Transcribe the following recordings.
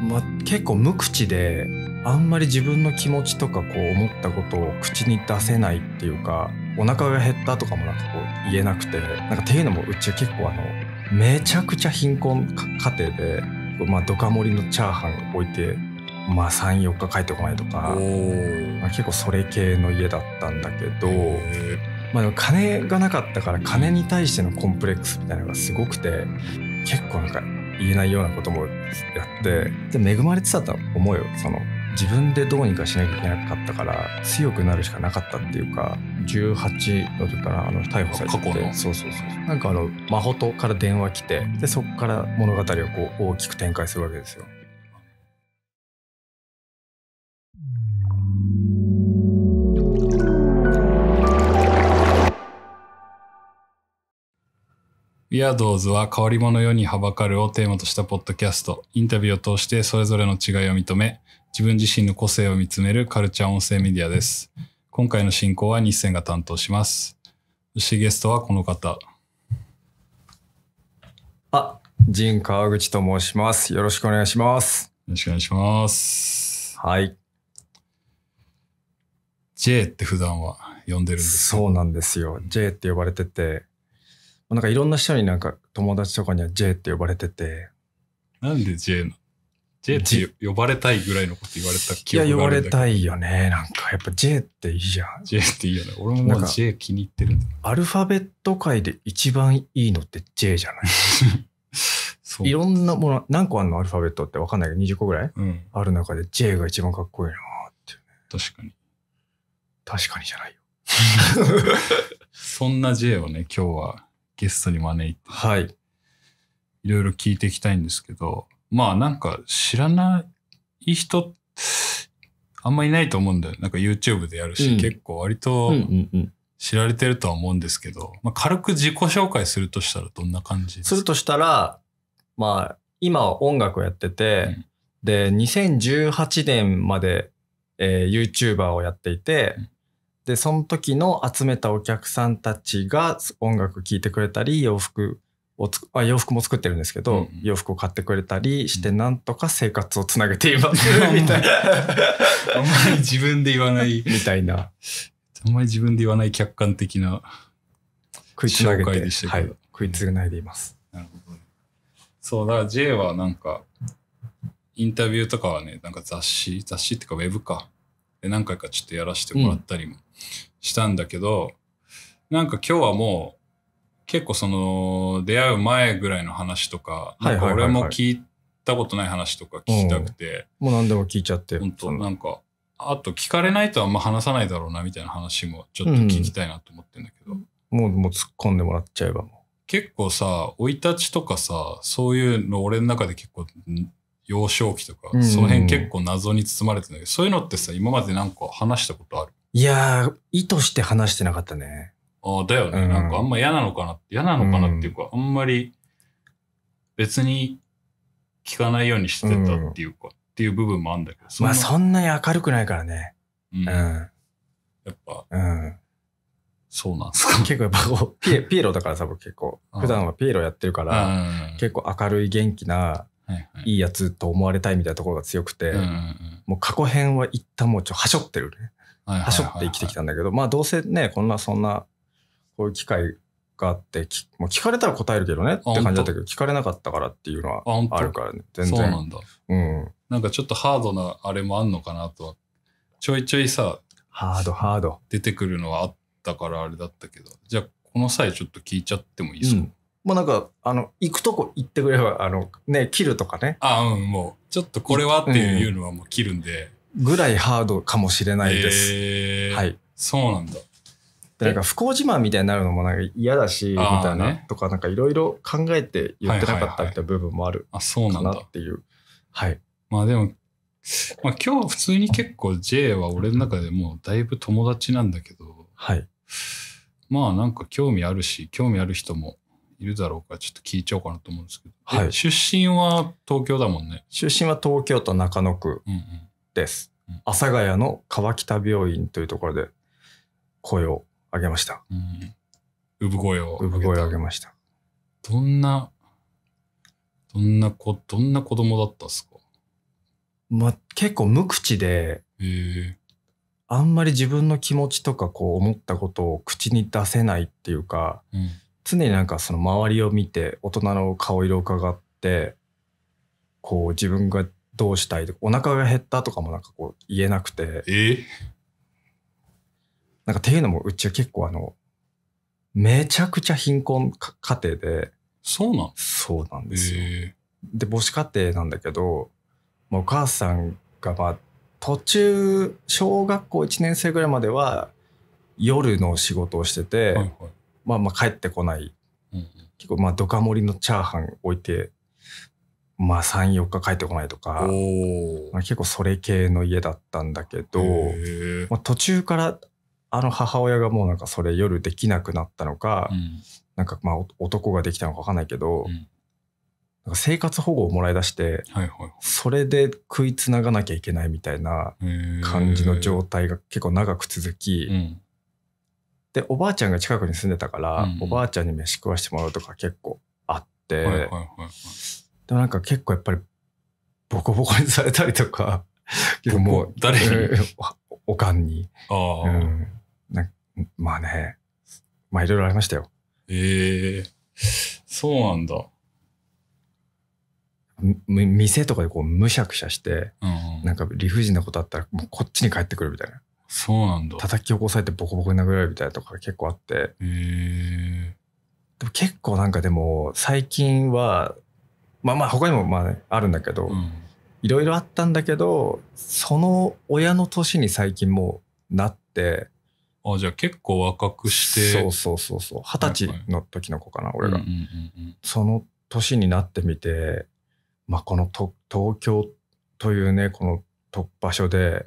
まあ、結構無口であんまり自分の気持ちとかこう思ったことを口に出せないっていうかお腹が減ったとかもなんかこう言えなくてなんかっていうのもうち結構あのめちゃくちゃ貧困家庭で、まあ、ドカ盛りのチャーハン置いて、まあ、34日帰ってこないとか、まあ、結構それ系の家だったんだけど。まあ、金がなかったから金に対してのコンプレックスみたいなのがすごくて結構なんか言えないようなこともやってで恵まれてたと思うよその自分でどうにかしなきゃいけなかったから強くなるしかなかったっていうか18の時からあの逮捕されて過そうそうそうなんかあの真琴から電話来てでそこから物語をこう大きく展開するわけですよウアドーズは変わり者世にはばかるをテーマとしたポッドキャスト。インタビューを通してそれぞれの違いを認め、自分自身の個性を見つめるカルチャー音声メディアです。今回の進行は日線が担当します。そしてゲストはこの方。あ、陣川口と申します。よろしくお願いします。よろしくお願いします。はい。J って普段は呼んでるんですそうなんですよ。J って呼ばれてて、なんかいろんな人になんか友達とかには J って呼ばれてて。なんで J の ?J って呼ばれたいぐらいのこと言われた記憶があるんだけど。いや、呼ばれたいよね。なんかやっぱ J っていいじゃん。J っていいよね。俺ももう J 気に入ってるアルファベット界で一番いいのって J じゃない いろんなもの、何個あるのアルファベットって分かんないけど、20個ぐらい、うん、ある中で J が一番かっこいいなって、確かに。確かにじゃないよ。そんな J をね、今日はゲストに招いて、はい。いろいろ聞いていきたいんですけど、まあなんか知らない人、あんまいないと思うんだよ。なんか YouTube でやるし、うん、結構割と知られてるとは思うんですけど、まあ、軽く自己紹介するとしたらどんな感じするとしたら、まあ今は音楽をやってて、うん、で、2018年まで、えー、YouTuber をやっていて、うんでその時の集めたお客さんたちが音楽聴いてくれたり洋服をつあ洋服も作ってるんですけど、うんうん、洋服を買ってくれたりして、なんとか生活をつなげていますみたいな あんまり自分で言わないみたいなあんまり自分で言わない客観的な食いつなげて、はい、食いつないでいます、なるほどそうだから J はなんかインタビューとかはねなんか雑誌雑誌っていうかウェブかで何回かちょっとやらせてもらったりも、うんしたんだけど、なんか今日はもう、結構その、出会う前ぐらいの話とか、俺も聞いたことない話とか聞きたくて。もう何でも聞いちゃって。本当なんか、あと聞かれないとあんま話さないだろうなみたいな話もちょっと聞きたいなと思ってんだけど。うん、もう、もう突っ込んでもらっちゃえばもう。結構さ、生い立ちとかさ、そういうの俺の中で結構、幼少期とか、うん、その辺結構謎に包まれてるんだけど、そういうのってさ、今までなんか話したことあるいやー、意図して話してなかったね。ああ、だよね、うんなんかあんま嫌なのかなって、嫌なのかなっていうか、あんまり別に聞かないようにしてたっていうか、っていう部分もあるんだけど、まあ、そんなに明るくないからね。うん、うやっぱうん。そうなんですか。結構やっぱこう、ピエ ピエロだからさ、僕結構。ん普段はピエロやってるかうんら、結構明るい元気な、はいはいいいやつと思われたいみたいなところが強くて、うんうんもう過去編は一旦もうちょっとはしょってるね。はしょって生きてきたんだけど、まあどうせね、こんなそんな、こういう機会があってき、もう聞かれたら答えるけどねって感じだったけど、聞かれなかったからっていうのはあるからね、全然。そうなんだ。うん。なんかちょっとハードなあれもあんのかなとは、ちょいちょいさ、ハード、ハード。出てくるのはあったからあれだったけど、じゃあこの際ちょっと聞いちゃってもいいですか、うんもうなんか、あの、行くとこ行ってくれば、あの、ね、切るとかね。あうん、もう、ちょっとこれはっていうのはもう切るんで、ぐらいハードかもしれないです。えー、はい。そうなんだ。で、なんか不幸自慢みたいになるのもなんか嫌だし、みたいなとか、なんかいろいろ考えて言ってなかったみたいな部分もあるあ、そうなんだ。っていう。はい。まあでも、まあ今日は普通に結構 J は俺の中でもだいぶ友達なんだけど、はい。まあなんか興味あるし、興味ある人もいるだろうからちょっと聞いちゃおうかなと思うんですけど、はい、出身は東京だもんね出身は東京都中野区、うんうん、です。阿佐ヶ谷の川北病院というところで声を上げました。うん、産声を産声を上げました。どんな、どんな子、どんな子供だったっすかまあ、結構無口で、あんまり自分の気持ちとかこう思ったことを口に出せないっていうか、うん、常になんかその周りを見て大人の顔色を伺ってこう自分がどうしたいとかお腹が減ったとかもなんかこう言えなくてえなんかっていうのもうちは結構あのめちゃくちゃ貧困家庭でそうなんそうなんですよ、えー、で母子家庭なんだけど、もうお母さんがまあ途中小学校1年生ぐらいまでは夜の仕事をしてて、はいはい、まあまあ帰ってこない、うん、結構まあドカ盛りのチャーハン置いてまあ、34日帰ってこないとか、まあ、結構それ系の家だったんだけど、まあ、途中からあの母親がもうなんかそれ夜できなくなったのか、うん、なんかまあ男ができたのか分かんないけど、うん、なんか生活保護をもらい出して、はいはいそれで食いつながなきゃいけないみたいな感じの状態が結構長く続き、でおばあちゃんが近くに住んでたから、うん、おばあちゃんに飯食わしてもらうとか結構あって。はいはいはいはいでもなんか結構やっぱりボコボコにされたりとか、結構もう、誰におかんに。あうん。まあね、まあいろいろありましたよ。ええー、そうなんだ。店とかでこうむしゃくしゃして、うん、なんか理不尽なことあったらもうこっちに帰ってくるみたいなそうなんだ叩き起こされてボコボコに殴られるみたいなとか結構あってへえでも結構なんかでも最近はまあまあ他にもまあ、ね、あるんだけど、いろいろあったんだけどその親の年に最近もうなってあじゃあ結構若くしてそうそうそうそう二十歳の時の子かな、俺が、その年になってみて、まあ、このと東京というねこの突破所で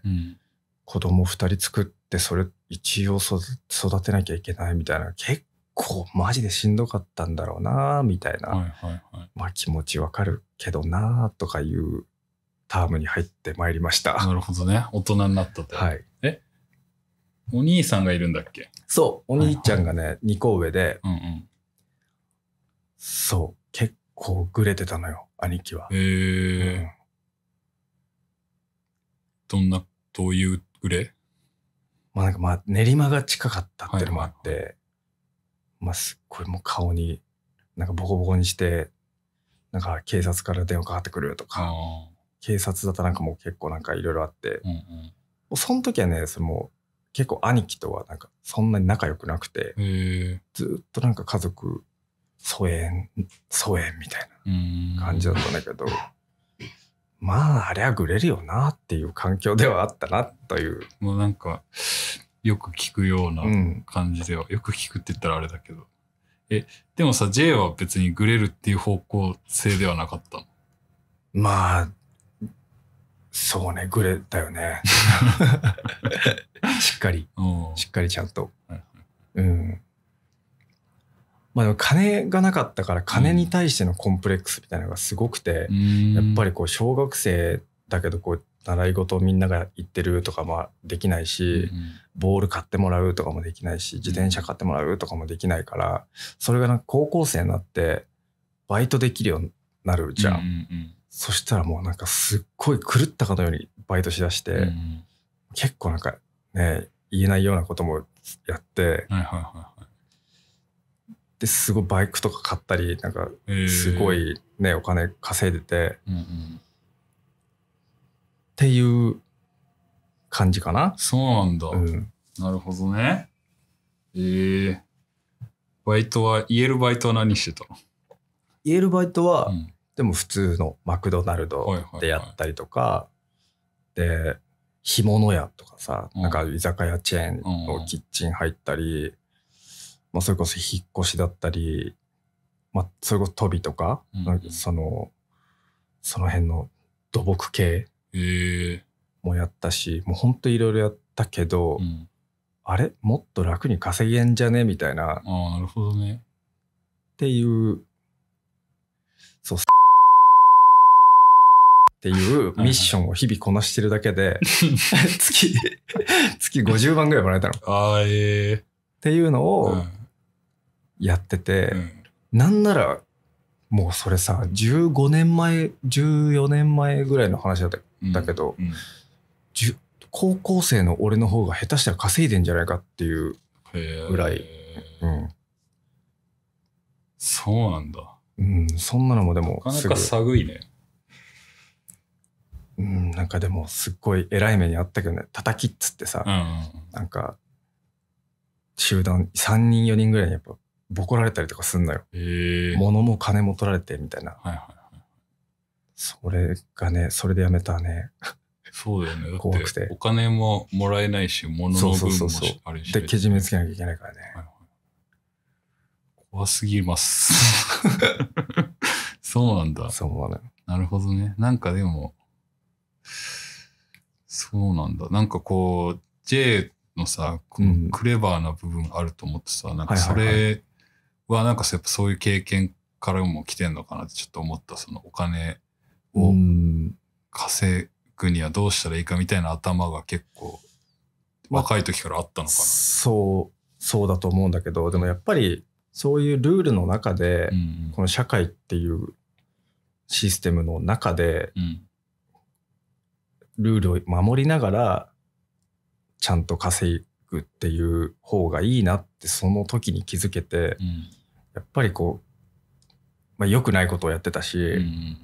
子供二2人作ってそれ一応育てなきゃいけないみたいな結構マジでしんどかったんだろうなみたいな、まあ気持ちわかるけどなとかいうタームに入ってまいりましたなるほどね大人になったとはいえお兄さんがいるんだっけそうお兄ちゃんがね、2個上で、うんうん、そう結構グレてたのよ兄貴はへえ、うん、どんなどういうグレまあなんかまあ練馬が近かったっていうのもあって、はいはいはいまあ、すっごいもう顔になんかボコボコにしてなんか警察から電話かかってくるとか警察だったらなんかもう結構なんかいろいろあって、うんうん、もうその時はねそのも結構兄貴とはなんかそんなに仲良くなくてずっとなんか家族疎遠疎遠みたいな感じだったんだけどまああれはグレるよなっていう環境ではあったなという。もうなんかよく聞くような感じでは、うん、よく聞くって言ったらあれだけど。え、でもさ、J は別にグレるっていう方向性ではなかったのまあ、そうね、グレだよね。しっかり、しっかりちゃんと。うん。まあでも金がなかったから金に対してのコンプレックスみたいなのがすごくて、やっぱりこう小学生だけどこう習い事みんなが行ってるとかもできないし、うん、ボール買ってもらうとかもできないし自転車買ってもらうとかもできないから、それがなんか高校生になってバイトできるようになるじゃんうんうんうん、そしたらもうなんかすっごい狂ったかのようにバイトしだして、うんうん、結構なんかね言えないようなこともやって、はいはいはい、ですごいバイクとか買ったりなんかすごいね、えー、お金稼いでて、うんうん、っていう感じかな。そうなんだ。うん、なるほどね。ええー、バイトは、言えるバイトは何してたの言えるバイトは、うん、でも普通のマクドナルドでやったりとか、で、干物屋とかさ、うん、なんか居酒屋チェーンのキッチン入ったり、まあ、それこそ引っ越しだったり、まあ、それこそ飛びとか、うんうん、その、その辺の土木系もやったしもうほんといろいろやったけど、うん、あれもっと楽に稼げんじゃねみたいな。あなるほどねっていうそうっていうミッションを日々こなしてるだけで 月月50万ぐらいもらえたの。あえー、っていうのをやってて、うん、なんならもうそれさ15年前14年前ぐらいの話だったけど、うん高校生の俺の方が下手したら稼いでんじゃないかっていうぐらい、うん、そうなんだうんそんなのもでもなかなか寒いねうんなんかでもすっごい偉い目にあったけどね叩きっつってさ、うんうん、なんか集団3人4人ぐらいにやっぱボコられたりとかすんのよ。物も金も取られてみたいな。はいはいはい。それがね、それでやめたね。そうだよね。怖くてお金ももらえないし、物の分もあるし。で、けじめつけなきゃいけないからね。はいはい怖すぎます。そうなんだ。そうなのなるほどね。なんかでも、そうなんだ。なんかこう、J のさ、このクレバーな部分あると思ってさ、なんかそはいはいれはなんかそういう経験からも来てんのかなってちょっと思ったそのお金を稼ぐにはどうしたらいいかみたいな頭が結構若い時からあったのかな、まそうそうだと思うんだけどでもやっぱりそういうルールの中で、うんこの社会っていうシステムの中で、うん、ルールを守りながらちゃんと稼いくっていう方がいいなってその時に気づけて、うん、やっぱりこう、まあ、良くないことをやってたし、うん、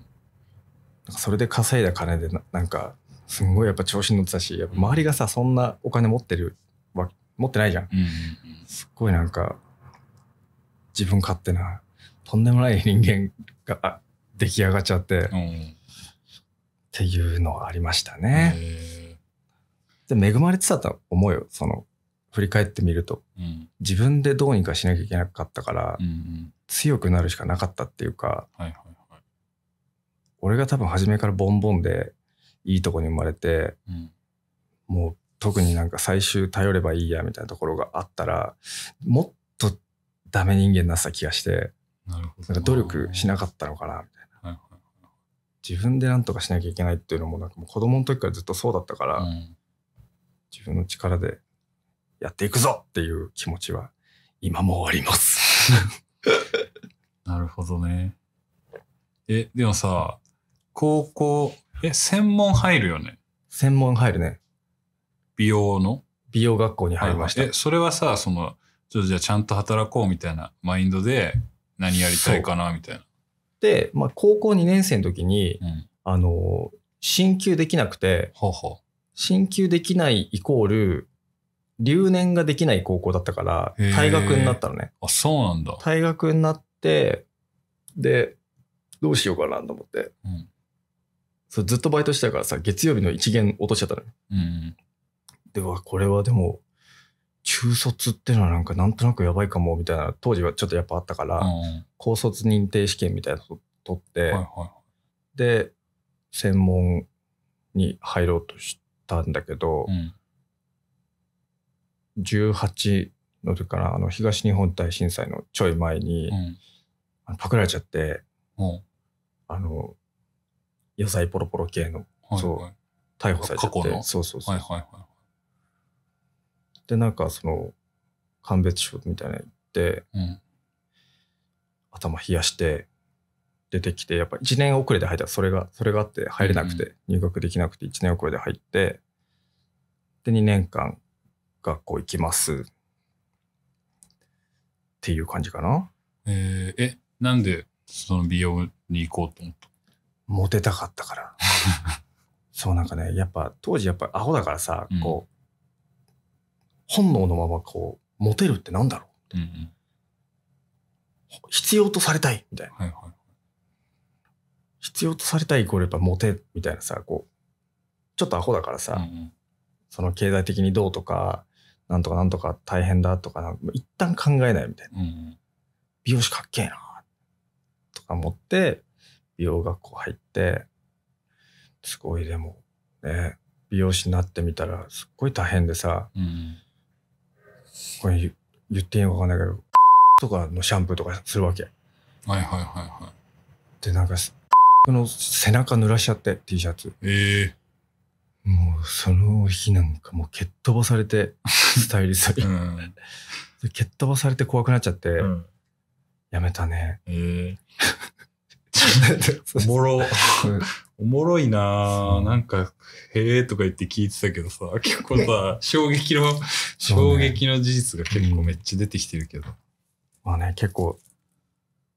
それで稼いだ金でななんかすんごいやっぱ調子に乗ってたしやっぱ周りがさそんなお金持ってるわ持ってないじゃん。すっごいなんか自分勝手なとんでもない人間が出来上がっちゃって、うん、っていうのはありましたね。で恵まれてたと思うよその振り返ってみると、うん、自分でどうにかしなきゃいけなかったから、うんうん、強くなるしかなかったっていうか、はいはいはい、俺が多分初めからボンボンでいいとこに生まれて、うん、もう特になんか最終頼ればいいやみたいなところがあったらもっとダメ人間なさ気がしてなるほど努力しなかったのかなみたいな、はいはい自分で何とかしなきゃいけないっていうのもなんかもう子供の時からずっとそうだったから、うん、自分の力でやっていくぞっていう気持ちは今もあります なるほどね。え、でもさ、高校、え、専門入るよね専門入るね。美容の美容学校に入りました。え、それはさ、その、ちょじゃあちゃんと働こうみたいなマインドで何やりたいかなみたいな。で、まあ、高校2年生の時に、うん、あの、進級できなくて、ほうほう進級できないイコール留年ができない高校だったから、退学になったのね。あ、そうなんだ。退学になって、で、どうしようかなと思って。うん、そうずっとバイトしてたからさ、月曜日の一限落としちゃったのよ。うん、では、これはでも、中卒ってのはなんかなんとなくやばいかもみたいな、当時はちょっとやっぱあったから、うん、高卒認定試験みたいなの取って、はいはい、で、専門に入ろうとしたんだけど、うん18の時かなあの東日本大震災のちょい前に、うん、あのパクられちゃって、うん、あの野菜ポロポロ系の、はいはい、そう逮捕されちゃってそうそうそう、はいはいはい、でなんかその鑑別所みたいなの行って、うん、頭冷やして出てきてやっぱ1年遅れで入ったそれがそれがあって入れなくて、うんうん、入学できなくて1年遅れで入ってで2年間学校行きますっていう感じかな。えー、え、なんでその美容に行こうと思ったモテたかったから。そうなんかね、やっぱ当時やっぱアホだからさ、うん、こう、本能のままこう、モテるってなんだろう、うんうん、必要とされたいみたいな。はいはい、必要とされたいイコールやっぱモテみたいなさ、こう、ちょっとアホだからさ、うんうん、その経済的にどうとか、なんとかなんとか大変だとか一旦考えないみたいな、うん、美容師かっけえなとか思って美容学校入ってすごいでもね美容師になってみたらすっごい大変でさ、うん、これ言っていいのか分かんないけどとかのシャンプーとかするわけ。はいはいはいはい。でなんかこの背中濡らしちゃって T シャツ。ええー、もうその日なんかもう蹴っ飛ばされて スタイリストに。蹴っ飛ばされて怖くなっちゃって、やめたね。えー、おもろ。おもろいなぁ。なんか、へえとか言って聞いてたけどさ、結構さ、衝撃の、衝撃の事実が結構めっちゃ出てきてるけど。まあね、結構、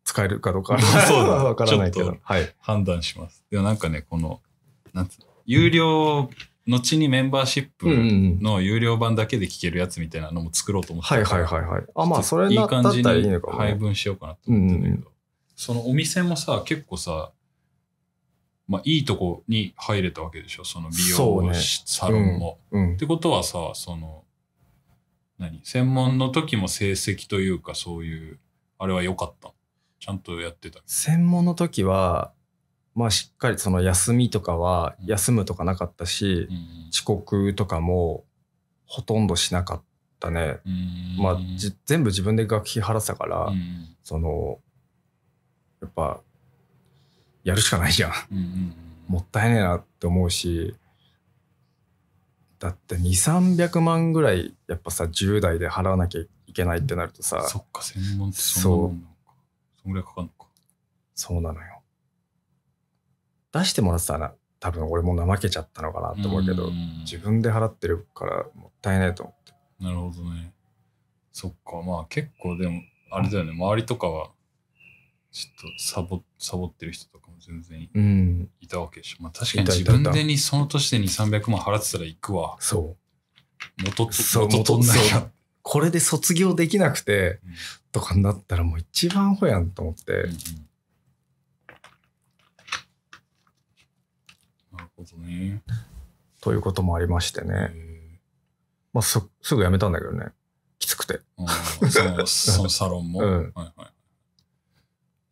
使えるかどうかそうだ。わからないけど。はい。判断します。でもなんかね、この、なんつうの、有料、うん後にメンバーシップの有料版だけで聴けるやつみたいなのも作ろうと思って、んはいはいはいはい。あ、まあそれいい感じに配分しようかなと思ってんだけど、そのお店もさ、結構さ、まあいいとこに入れたわけでしょ、その美容、ね、サロンも、うんうん、ってことはさ、その、何専門の時も成績というかそういう、あれは良かったちゃんとやってた。専門の時は、まあ、しっかりその休みとかは休むとかなかったし、遅刻とかもほとんどしなかったね、まあ、全部自分で学費払ってたから、そのやっぱやるしかないじゃん,、もったいねえなって思うしだって2300万ぐらいやっぱさ10代で払わなきゃいけないってなるとさ、そっか専門ってそんなもんなかそんぐらいかかるのかそうなのよ出してもらってたら多分俺も怠けちゃったのかなと思うけど自分で払ってるからもったいないと思ってなるほどねそっかまあ結構でもあれだよね周りとかはちょっとサボサボってる人とかも全然いたわけでしょ、うん、まあ確かに自分でにその年で2300万払ってたら行くわそう元そう元取んなきゃこれで卒業できなくて、とかになったらもう一番ほやんと思って、うんうんどね。ということもありましてね。まあ、すぐ辞めたんだけどね。きつくて。その サロンも。うんはいはい、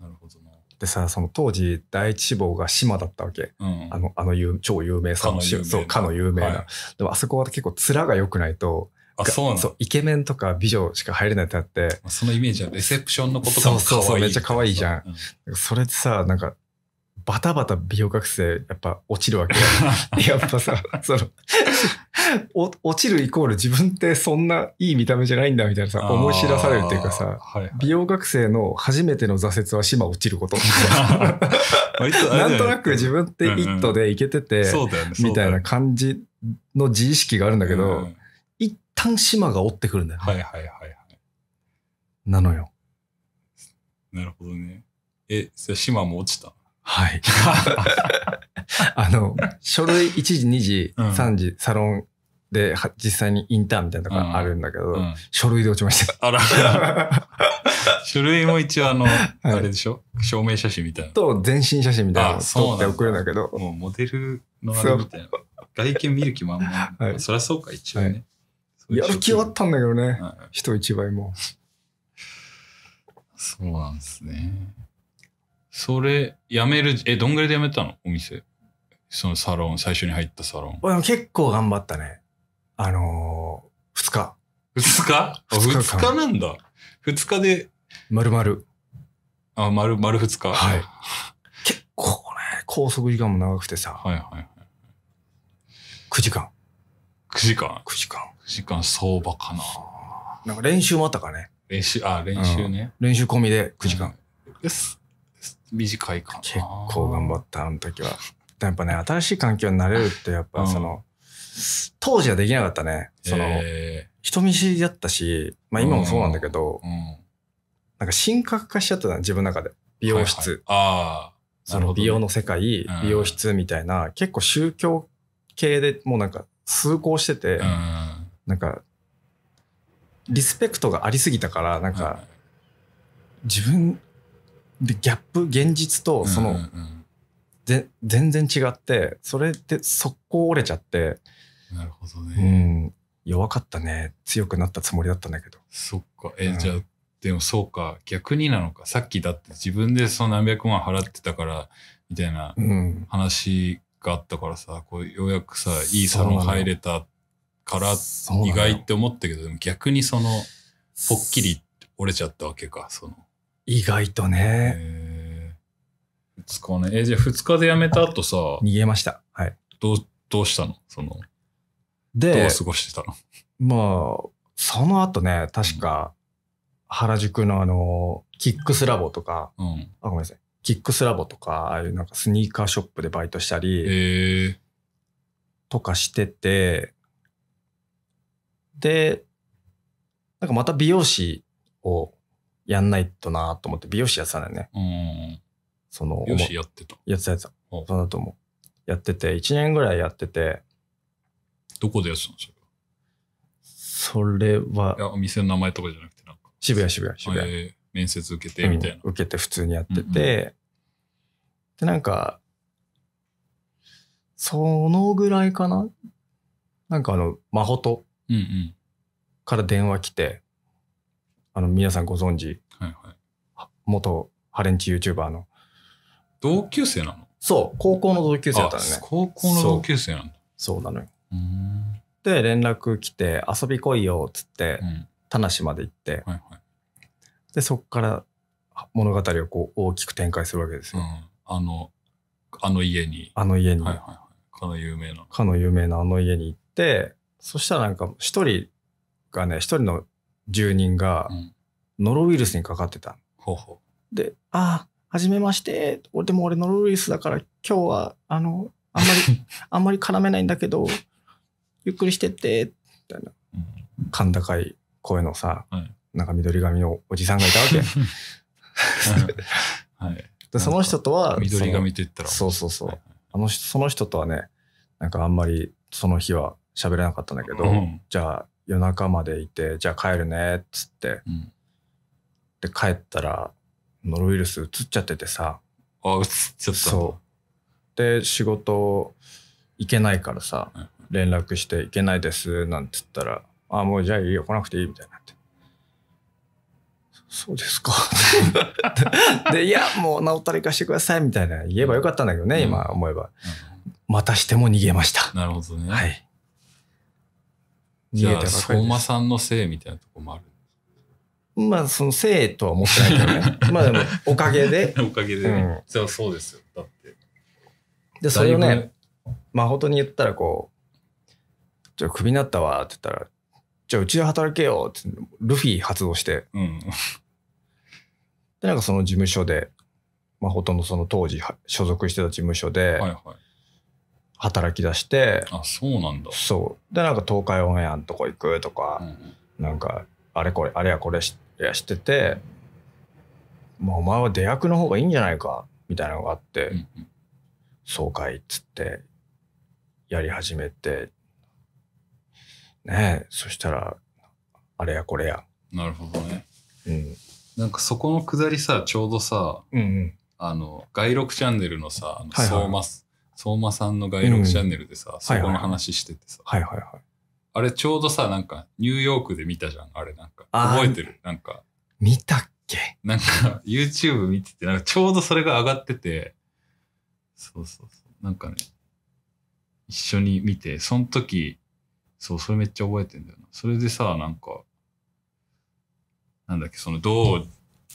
なるほどな。でさ、その当時、第一志望が島だったわけ。うん、あの、あの有超有名さの島。そう、かの有名な。はい、でも、あそこは結構面が良くないと、あそうそうイケメンとか美女しか入れないってあってそのイメージはレセプションのことかもそうそうめっちゃ可愛いじゃん、うん、それでさなんかバタバタ美容学生やっぱ落ちるわけ やっぱさその落ちるイコール自分ってそんないい見た目じゃないんだみたいなさ思い知らされるっていうかさ、はいはい、美容学生の初めての挫折は島落ちること なんとなく自分って「イット!」でいけてて、みたいな感じの自意識があるんだけど、うん、一旦島が折ってくるんだよね。はいはいはいはい、なのよ。なるほどね。え、それ島も落ちたはい。あの、書類1時、2時、うん、3時、サロンで実際にインターンみたいなのがあるんだけど、うん、書類で落ちました。あら。書類も一応あの、あれでしょ、証明写真みたいな。と、全身写真みたいなのを撮って送るんだけど。もうモデルのあれみたいな。外見見る気満々。はい、そりゃそうか、一応ね。はいやる気はあったんだけどね、はい、人一倍も。そうなんですね。それ、辞める、え、どんぐらいで辞めたのお店。そのサロン、最初に入ったサロン。俺も結構頑張ったね。あのー、2日。2日 ?2 日なんだ。2日で。丸々。あ、丸、丸2日。はい。結構ね、拘束時間も長くてさ。はいはいはい。9時間。9時間 ?9 時間。9時間相場かな。なんか練習もあったかね。練習、あ、練習ね、うん、練習込みで9時間。です。短いかな結構頑張ったあの時はやっぱね新しい環境になれるってやっぱその、うん、当時はできなかったねその、えー、人見知りだったしまあ今もそうなんだけど、うんうん、なんか神格化しちゃったな自分の中で美容室、はいはい、あその美容の世界、ね、美容室みたいな、結構宗教系でもうなんか崇高してて、うん、なんかリスペクトがありすぎたからなんか、自分でギャップ現実とその、ぜ全然違ってそれで速攻折れちゃってなるほどね、うん、弱かったね強くなったつもりだったんだけどそっかえ、うん、じゃあでもそうか逆になのかさっきだって自分でその何百万払ってたからみたいな話があったからさ、うん、こうようやくさいいサロン入れたから意外って思ったけどでも逆にそのぽっきり折れちゃったわけかその。意外とね。使えじゃあ2日で辞めた後さ。逃げました。はい。どう、どうしたのその。で、どう過ごしてたのまあ、その後ね、確か、原宿のあの、キックスラボとか、うん、あ、ごめんなさい。キックスラボとか、ああいうなんかスニーカーショップでバイトしたり、とかしてて、で、なんかまた美容師をやんないとなと思って、美容師やってたんだよね。うん。その、美容師やってた。やってたやつ。そうだと思う。やってて、1年ぐらいやってて。どこでやってたのそれは。いや、お店の名前とかじゃなくて、なんか。渋谷、渋谷、渋谷。面接受けてみたいな、うん、受けて普通にやってて、うんうん、で、なんか、そのぐらいかななんかあの、マホトから電話来て、あの皆さんご存知、はいはい、元ハレンチ YouTuber の同級生なのそう高校の同級生だったすね高校の同級生なんだそうなのよで連絡来て遊び来いよっつって、田無まで行って、はいはい、でそこから物語をこう大きく展開するわけですよ、うん、あのあの家にあの家に、はいはいはい、かの有名なかの有名なあの家に行ってそしたらなんか一人がね一人の住人がノロウイルスにかかってた。ほうほうで、ああ、はじめまして。俺でも俺ノロウイルスだから今日はあの、あんまり、あんまり絡めないんだけど、ゆっくりしてって、みたいな。甲、高い声のさ、はい、なんか緑髪のおじさんがいたわけ。はい、でその人とは、緑髪って言ったら。そうそうそう。はい、あの人、その人とはね、なんかあんまりその日は喋れなかったんだけど、うん、じゃあ夜中までいてじゃあ帰るねっつって、うん、で帰ったらノロウイルスうつっちゃっててさあうつっちゃったそうで仕事行けないからさ、連絡して「行けないです」なんつったら「あもうじゃあいいよ来なくていい」みたいになって「そうですか」で「いやもう治ったら行かしてください」みたいな言えばよかったんだけどね、うん、今思えば、またしても逃げましたなるほどねはいた相馬さんのせいみたいなとこもある。まあ、そのせいとは思ってないけどね。まあでも、おかげで。おかげで、うん、そうそうですよ。だって。で、それをね、誠に言ったらこう、じゃあクビになったわって言ったら、じゃあうちで働けよって、ルフィ発動して。うん、で、なんかその事務所で、誠のその当時所属してた事務所で、はいはい、働き出してあそうなんだそうでなんか東海オンエアのとこ行くとか、うんなんかあれこれあれやこれしやしてて、まあ、お前は出役の方がいいんじゃないかみたいなのがあって、うんっつってやり始めてねえそしたらあれやこれやなるほどねうんなんかそこのくだりさちょうどさ、うんうん、あの街録チャンネルのさそう相馬、はいはい、相馬さんの外録チャンネルでさ、そこの話しててさ。はいはいはい。あれちょうどさ、なんか、ニューヨークで見たじゃん。あれなんか。覚えてるなんか。見たっけなんか、YouTube 見てて、なんかちょうどそれが上がってて、そうそうそう。なんかね、一緒に見て、その時、そう、それめっちゃ覚えてんだよな。それでさ、なんか、なんだっけ、その、どう、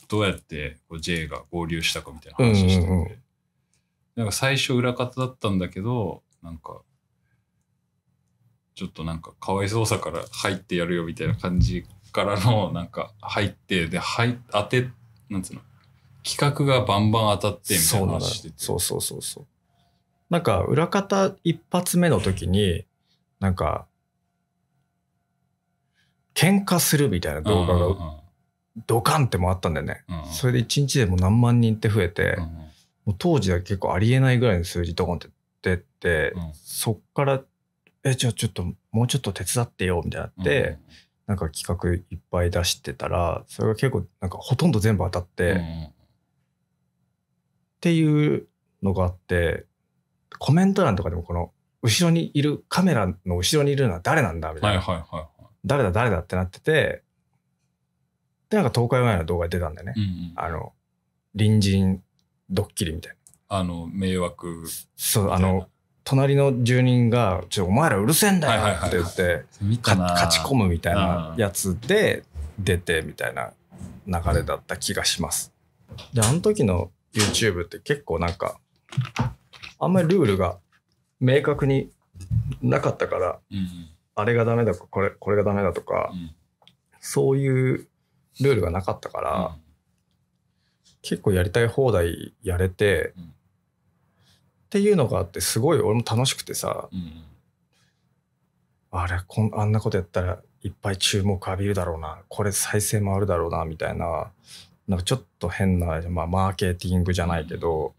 どうやってこう J が合流したかみたいな話してて、うんうんうん、なんか最初裏方だったんだけど、なんか、ちょっとなんかかわいそうさから入ってやるよみたいな感じからの、なんか入って、で、入、当て、なんつうの、企画がバンバン当たってみたいな話してて。そうそうそうそう。なんか裏方一発目の時に、なんか、喧嘩するみたいな動画がドカンって回ったんだよね。それで一日でも何万人って増えて、うんうんもう当時は結構ありえないぐらいの数字ドコンって出て、うん、そっからえじゃあちょっともうちょっと手伝ってよみたいになって、うん、なんか企画いっぱい出してたらそれが結構なんかほとんど全部当たって、うん、っていうのがあってコメント欄とかでもこの後ろにいるカメラの後ろにいるのは誰なんだみたいな、誰だ誰だってなっててでなんかオンエアの動画出たんだよね、うんうん、あの隣人ドッキリみたいな。あの、迷惑。そう、あの、隣の住人が、ちょ、お前らうるせえんだよって言って、勝ち込むみたいなやつで出てみたいな流れだった気がします。で、あの時の YouTube って結構なんか、あんまりルールが明確になかったから、うん、あれがダメだこれこれがダメだとか、うん、そういうルールがなかったから、うん、結構やりたい放題やれて、うん、っていうのがあってすごい俺も楽しくてさ、うん、あれこんあんなことやったらいっぱい注目浴びるだろうなこれ再生回るだろうなみたいななんかちょっと変な、まあ、マーケティングじゃないけど、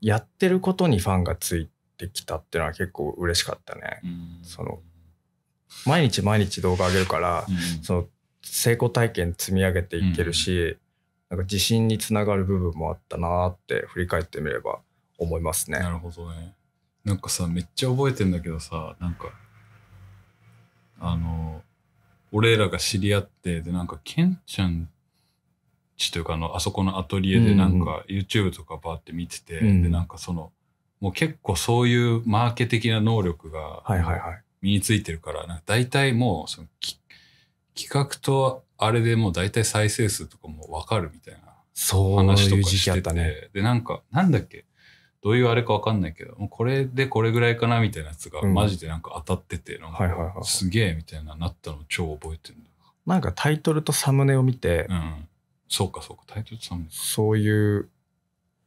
やってることにファンがついてきたっていうのは結構嬉しかったね。その毎日毎日動画上げるから、その成功体験積み上げていけるし、なんか自信につながる部分もあったなって振り返ってみれば思いますね。なるほどね。なんかさめっちゃ覚えてんだけどさなんかあの俺らが知り合ってでなんかケンちゃんちというかあのあそこのアトリエでなんか YouTube とかバーって見てて、うんうん、でなんかそのもう結構そういうマーケ的な能力が身についてるから、はいはいい、か大体もうその企画とあれでもう大体再生数とかもわかるみたいな話とかしてて、ううね、で、なんか、なんだっけ、どういうあれかわかんないけど、もうこれでこれぐらいかなみたいなやつが、マジでなんか当たってて、なんか、すげえみたいななったの超覚えてるんだ。なんかタイトルとサムネを見て、うん、そうかそうか、タイトルとサムネ。そういう、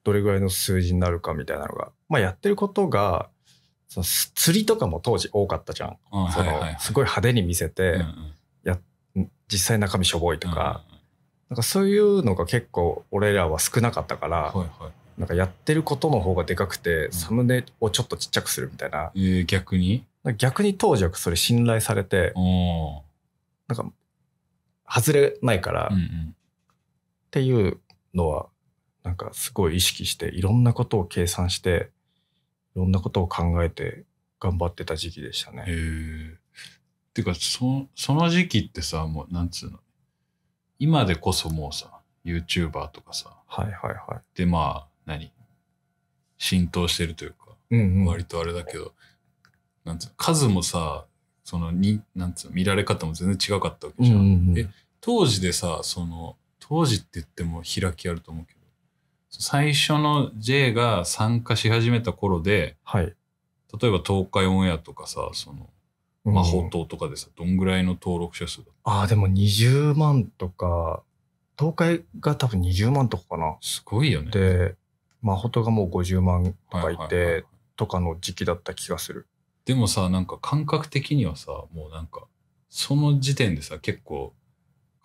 どれぐらいの数字になるかみたいなのが、まあやってることが、その釣りとかも当時多かったじゃん。はいはいすごい派手に見せて、うんうん実際中身しょぼいとか、なんかそういうのが結構俺らは少なかったから、なんかやってることの方がでかくて、サムネをちょっとちっちゃくするみたいな。えー、逆に逆に当時はそれ信頼されて、なんか、外れないから、っていうのは、なんかすごい意識して、いろんなことを計算して、いろんなことを考えて頑張ってた時期でしたね。へていうかそ、その時期ってさ、もう、なんつうの、今でこそもうさ、YouTuber とかさ、はいはいはい。で、まあ、何浸透してるというか、うんうん、割とあれだけど、なんつうの、数もさ、その、に、なんつうの、見られ方も全然違かったわけじゃん。うんうんうん、え、当時でさ、その、当時って言っても開きあると思うけど、最初の J が参加し始めた頃で、はい、例えば東海オンエアとかさ、その、魔法塔とかでさ、どんぐらいの登録者数だああ、でも20万とか、東海が多分20万とかかな。すごいよね。で、魔法塔がもう50万とかいて、とかの時期だった気がする。でもさ、なんか感覚的にはさ、もうなんか、その時点でさ、結構、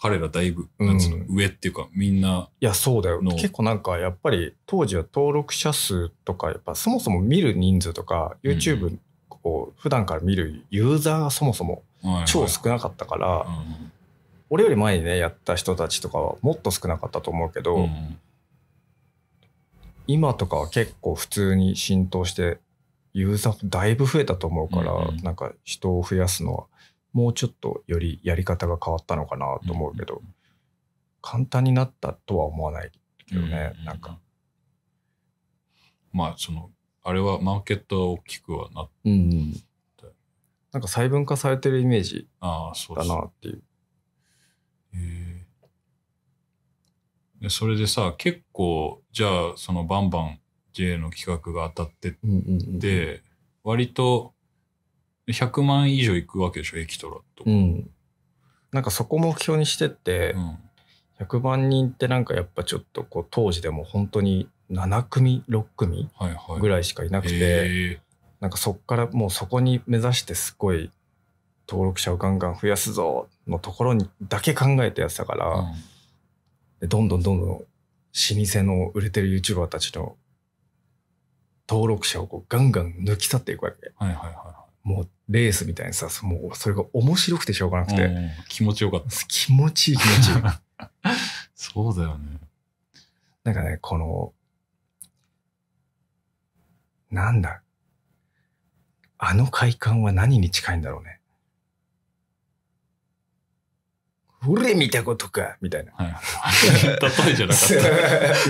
彼らだいぶ、うん、上っていうか、みんな。いや、そうだよ。結構なんか、やっぱり、当時は登録者数とか、やっぱそもそも見る人数とか、YouTube を普段から見るユーザーがそもそも超少なかったから、俺より前にねやった人たちとかはもっと少なかったと思うけど、今とかは結構普通に浸透してユーザーだいぶ増えたと思うから、うなんか人を増やすのはもうちょっとよりやり方が変わったのかなと思うけど、簡単になったとは思わないけどね、うなんか。まあそのあれはマーケットは大きくはなって、うん、なんか細分化されてるイメージだなっていう。そえー、でそれでさ結構じゃあそのバンバン J の企画が当たってって、うんうん、割と100万以上いくわけでしょエキトラとか、うん、なんかそこ目標にしてって、うん、100万人ってなんかやっぱちょっとこう当時でも本当に7組6組ぐらいしかいなくて、はいはい、なんかそっからもうそこに目指してすごい登録者をガンガン増やすぞのところにだけ考えてやってたから、うん、でどんどんどんどん老舗の売れてる YouTuber たちの登録者をこうガンガン抜き去っていくわけ、はいはいはい、もうレースみたいにさもうそれが面白くてしょうがなくて、気持ちよかった気持ちいい気持ちいい そうだよねなんかねこのなんだあの快感は何に近いんだろうね。俺見たことかみたいな。はい、例えじゃなかった。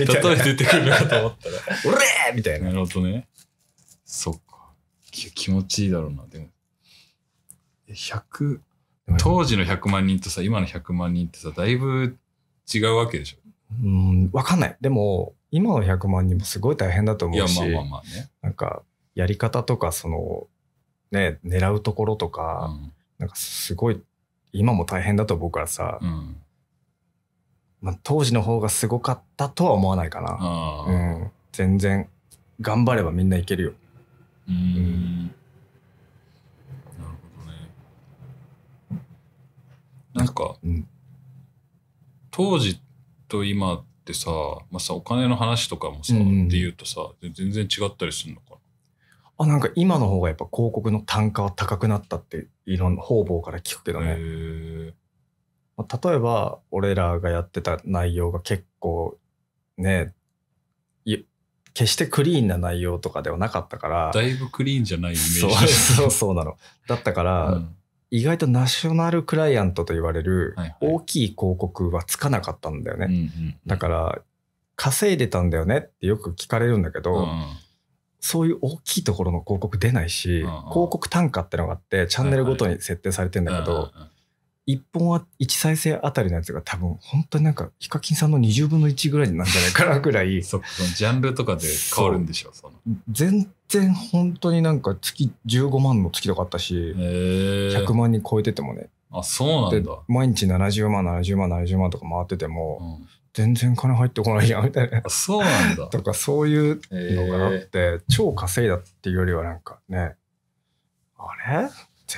例え出てくるかと思ったら。俺みたいな。なるほどね。そっか。気持ちいいだろうな。でも、100、当時の100万人とさ、今の100万人ってさ、だいぶ違うわけでしょ。うん、わかんない。でも、今の100万人もすごい大変だと思うし、まあまあなんか、やり方とか、その、ね、狙うところとか、うん、なんかすごい、今も大変だと僕はさ、うん、まあ、当時の方がすごかったとは思わないかな。うん、全然、頑張ればみんないけるよ。うん、うんなんか、うん、当時っと今ってさ,、まあ、さお金の話とかもさ、うんっていうとさ全然違ったりするのかなあなんか今の方がやっぱ広告の単価は高くなったっていろんな方々から聞くけどね、まあ、例えば俺らがやってた内容が結構ね決してクリーンな内容とかではなかったからだいぶクリーンじゃないイメージそうそうそうなのだったから、うん意外とナショナルクライアントと言われる大きい広告はつかなかったんだよね、だから稼いでたんだよねってよく聞かれるんだけど、うん、そういう大きいところの広告出ないし、うん、広告単価ってのがあってチャンネルごとに設定されてんだけど、はいはい1本は1再生あたりのやつが多分本当になんかヒカキンさんの20分の1ぐらいなんじゃないかなぐらい そジャンルとかで変わるんでしょうその全然本当になんか月15万の月とかあったし100万人超えててもねあそうなんだ毎日70万70万70万とか回ってても、うん、全然金入ってこないやみたいなそうなんだ とかそういうのがあって超稼いだっていうよりはなんかねあれ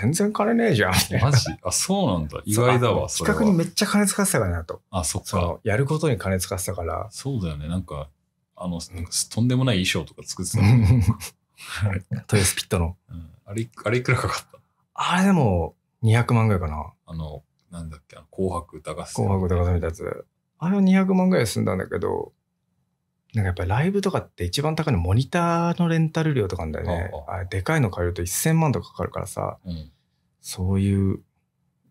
全然金ねえじゃん。マジあ、そうなんだ。意外だわ、企画にめっちゃ金使ってたからなと。あ、そっか。やることに金使ってたから。そうだよね。なんか、あの、んとんでもない衣装とか作ってたもん。トヨスピットの、うん。あれ、あれいくらかかったあれでも200万ぐらいかな。あの、なんだっけ、紅白歌合戦。紅白歌合戦みたいなやつ。あれは200万ぐらい済んだんだけど、なんかやっぱりライブとかって一番高いのモニターのレンタル料とかんだよね。あでかいの借りると1000万とかかかるからさ、うん、そういう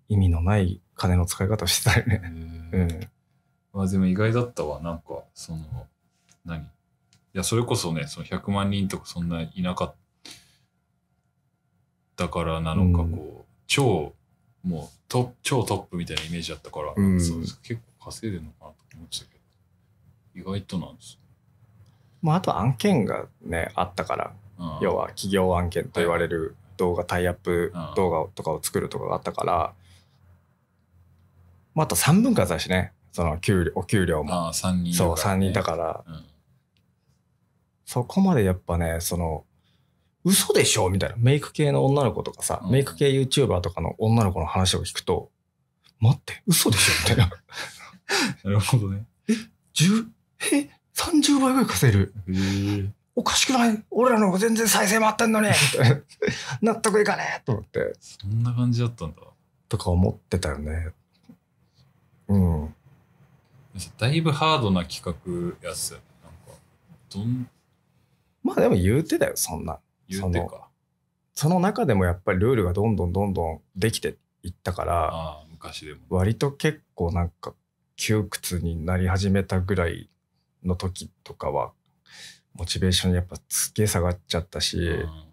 意味のない金の使い方をしてたよね。うん。まあでも意外だったわ。なんか、その、何いや、それこそね、その100万人とかそんないなかったからなのか、こう、うん、超、もうト超トップみたいなイメージだったから、うん、結構稼いでるのかなと思ってたけど、意外となんですね。まあ、あと案件がねあったから、うん、要は企業案件と言われる動画、タイアップ動画とかを作るとかがあったから、まあ、あと3分割だしねその給料お給料もあ3人、ね、そう3人だから、うん、そこまでやっぱねその嘘でしょみたいなメイク系の女の子とかさ、うん、メイク系 YouTuber とかの女の子の話を聞くと待って嘘でしょみたいな なるほどねえ40倍ぐらい稼いる。おかしくない俺らの全然再生回ってんのに 納得いかねえと思って。そんな感じだったんだ。とか思ってたよね。うん。だいぶハードな企画やつなんか、どん。まあでも言うてだよ、そんな。言うてかそ。その中でもやっぱりルールがどんどんどんどんできていったから、あ昔でも、ね、割と結構なんか窮屈になり始めたぐらいの時とかはモチベーションやっぱすげえ下がっちゃったし、うん、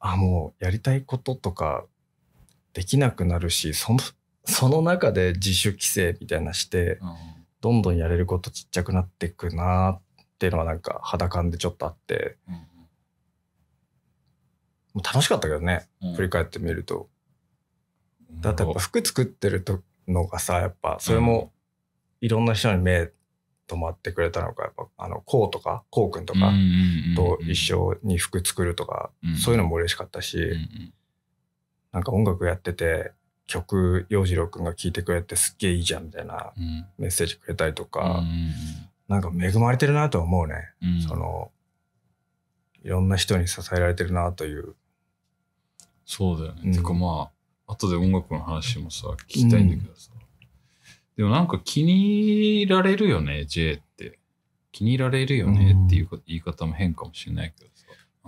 あもうやりたいこととかできなくなるしその その中で自主規制みたいなして、うん、どんどんやれることちっちゃくなっていくなっていうのはなんか肌感でちょっとあって、うん、もう楽しかったけどね、振り返ってみると。だってやっぱ服作ってるとのがさやっぱそれもいろんな人に目止まってくれたのかやっぱあのこうとかこうくんとかと一緒に服作るとか、そういうのも嬉しかったし、う、うん、なんか音楽やってて曲洋次郎くんが聴いてくれてすっげえいいじゃんみたいなメッセージくれたりとか、うんなんか恵まれてるなと思うね、うん、そのいろんな人に支えられてるなというそうだよね、うん、てかまあ後で音楽の話もさ聞きたいんだけどさ、でもなんか気に入られるよね、J って。気に入られるよねっていう言い方も変かもしれないけどさ。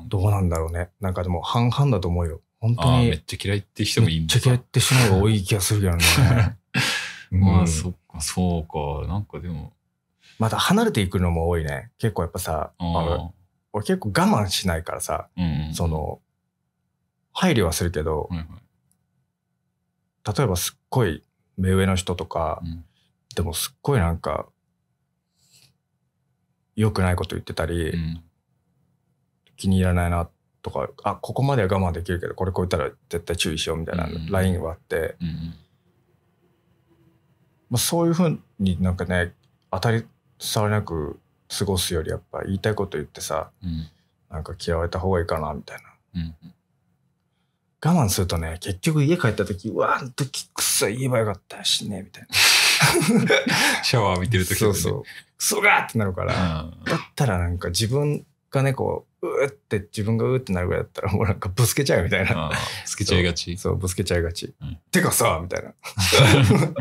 どうなんだろうね。なんかでも半々だと思うよ。本当に。めっちゃ嫌いって人もいいんだめっちゃ嫌いって人方が多い気がするけどね。まあ、そっか、そうか。なんかでも。また離れていくのも多いね。結構やっぱさ、俺結構我慢しないからさ、その、配慮はするけど、例えばすっごい目上の人とか、うん、でもすっごいなんか良くないこと言ってたり、うん、気に入らないなとかあここまでは我慢できるけどこれ超えたら絶対注意しようみたいなラインがあって、うん、まあ、そういうふうになんかね当たり障りなく過ごすよりやっぱ言いたいこと言ってさ、うん、なんか嫌われた方がいいかなみたいな、うん、我慢するとね、結局家帰った時、うわ、あん時くそ言えばよかったしね、みたいな。シャワー浴びてる時とね、そうそう。クソがってなるから、だったらなんか自分がね、こう、うーって自分がうーってなるぐらいだったらもうなんかぶつけちゃうみたいな。ぶつけちゃいがちそうぶつけちゃいがち。うん、てかさ、みたいな。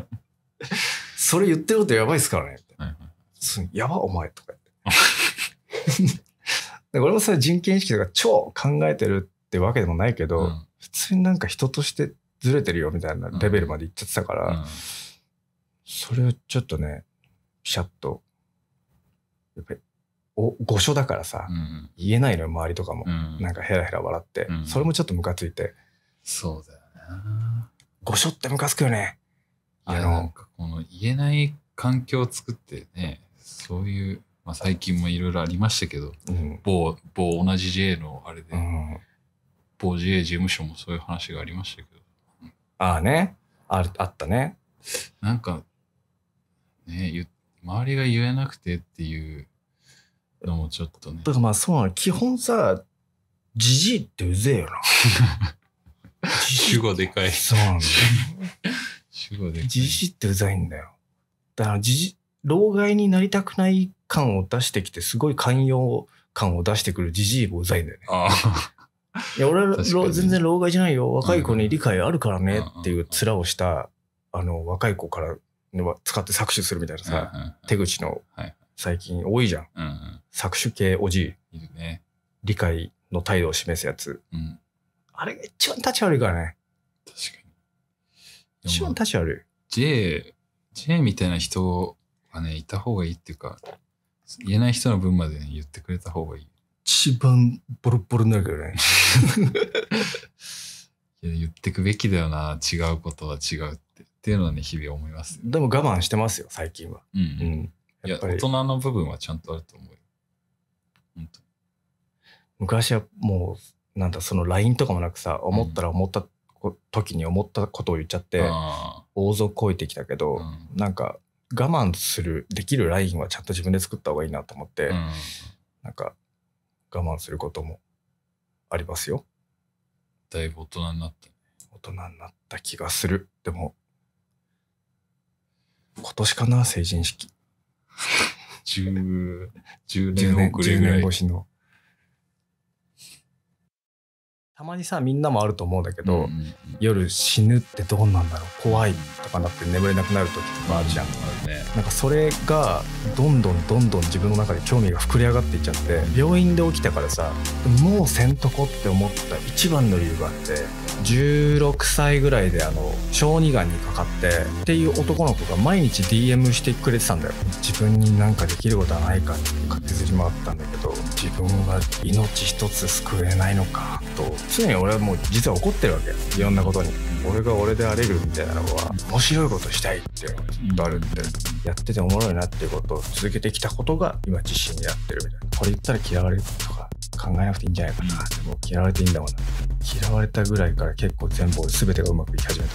それ言ってることやばいっすからね。はいはい、やばお前とか言って。俺もそ人権意識とか超考えてるってわけでもないけど、うん通になんか人としてずれてるよみたいなレベルまでいっちゃってたから、うん、それをちょっとねピシャッとやっぱりお御所だからさ、うん、言えないのよ周りとかも、うん、なんかヘラヘラ笑って、うん、それもちょっとムカついてそうだよね御所ってムカつくよねあのなんかこの言えない環境を作ってねそういう、まあ、最近もいろいろありましたけど、うん、某某同じ J のあれで、うん、法自事務所もそういう話がありましたけど。ああね。ある、あったね。なんか、ね、周りが言えなくてっていうのもちょっとね。だからまあそうなの。基本さ、じじいってうぜえよな。主語でかい。そうなんだ主語でかい。じじいってうざいんだよ。だからじじ、老害になりたくない感を出してきて、すごい寛容感を出してくるじじいもうざいんだよね。あいや、俺は全然老害じゃないよ。若い子に理解あるからねっていう面をした、あの、若い子から使って搾取するみたいなさ、手口の最近多いじゃん。搾取系おじい。いるね。理解の態度を示すやつ。あれが一番立ち悪いからね。確かに。一番立ち悪い。J、J みたいな人はね、いた方がいいっていうか、言えない人の分まで、言ってくれた方がいい。一番ボロボロになるけどね。いや言ってくべきだよな違うことは違うってっていうのはね日々思います、ね、でも我慢してますよ最近は。うん、大人の部分はちゃんとあると思うよ。本当昔はもうなんだその LINE とかもなくさ思ったら思った時に思ったことを言っちゃって、うん、大族超えてきたけど、うん、なんか我慢するできるラインはちゃんと自分で作った方がいいなと思って、うん、なんか我慢することもありますよ。だいぶ大人になった大人になった気がする。でも、今年かな、成人式。10, 10年遅れぐらい。10年越しの。たまにさみんなもあると思うんだけど、うんうん、夜死ぬってどうなんだろう怖いとかなって眠れなくなる時とかあるじゃん、うんね、なんかそれがどんどんどんどん自分の中で興味が膨れ上がっていっちゃって病院で起きたからさもうせんとこって思った一番の理由があって16歳ぐらいであの小児がんにかかってっていう男の子が毎日 DM してくれてたんだよ自分になんかできることはないかって駆けずり回ったんだけど自分が命一つ救えないのかと常に俺はもう実は怒ってるわけいろんなことに俺が俺であれるみたいなのは面白いことしたいっていうのがずっとあるんでやってておもろいなっていうことを続けてきたことが今自信になってるみたいなこれ言ったら嫌われるとか考えなくていいんじゃないかなでも嫌われていいんだもんな嫌われたぐらいから結構全部俺全てがうまくいき始めた